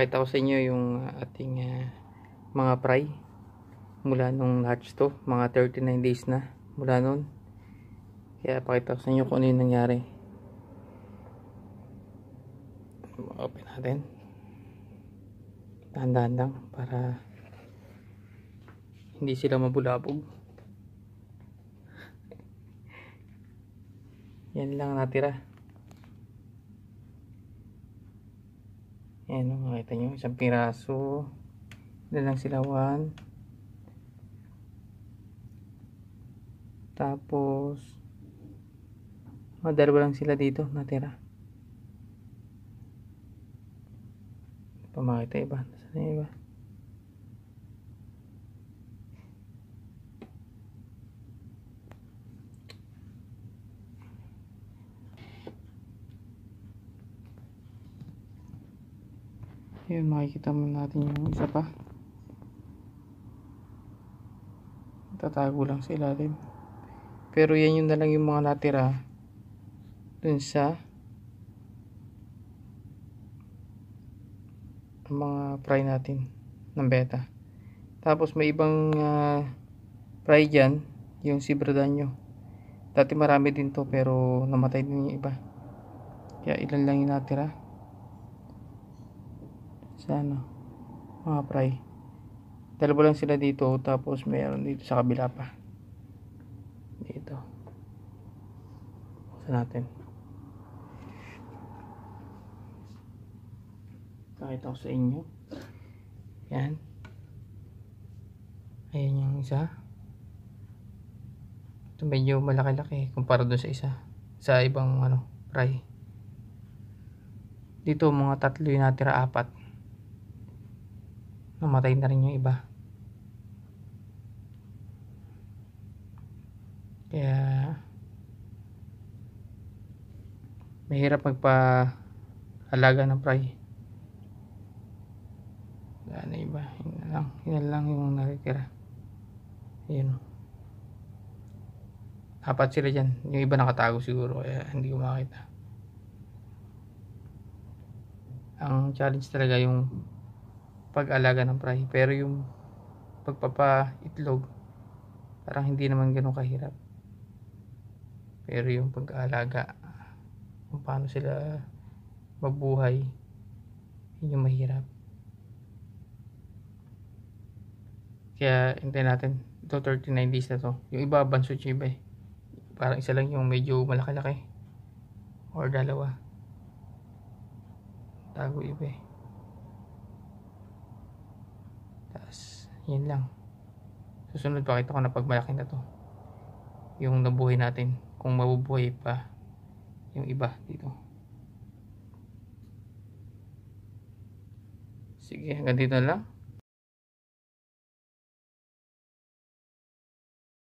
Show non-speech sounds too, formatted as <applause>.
pakita ko sa inyo yung ating uh, mga fry mula nung hatch to mga 39 days na mula nun kaya pakita ko sa inyo kung ano yung nangyari open natin dahan-dahan lang para hindi sila mabulabog <laughs> yan lang natira Ayan, oh, no, makita nyo, isang piraso. Dalang silawan. Tapos, oh, dalawa lang sila dito, natira. Hindi pa makita iba. Nasaan yung iba? Ayan, makikita mo natin yung isa pa. Tatago lang sa ilalim. Pero yan yun na lang yung mga natira dun sa mga fry natin ng beta. Tapos may ibang uh, fry dyan, yung si Bradanyo. Dati marami din to pero namatay din yung iba. Kaya ilan lang yung natira sa ano mga fry dalawa lang sila dito tapos meron dito sa kabila pa dito buksan natin nakita ko sa inyo yan ayan yung isa ito medyo malaki-laki kumpara doon sa isa sa ibang ano fry dito mga tatlo yung natira apat namatay na rin yung iba kaya mahirap magpa alaga ng prey wala iba yun na lang yun lang yung nakikira yun apat sila dyan yung iba nakatago siguro kaya hindi ko makita ang challenge talaga yung pag-alaga ng prahi. Pero yung pagpapa-itlog, parang hindi naman ganun kahirap. Pero yung pag-alaga, kung paano sila mabuhay, yun yung mahirap. Kaya, hintay natin. Ito, 39 days na to. Yung iba, bansot yung eh. Parang isa lang yung medyo malaki-laki. Or dalawa. Tago iba eh. Yan lang. Susunod pakita ko na pag malaki na to. Yung nabuhay natin. Kung mabubuhay pa yung iba dito. Sige, hanggang dito na lang.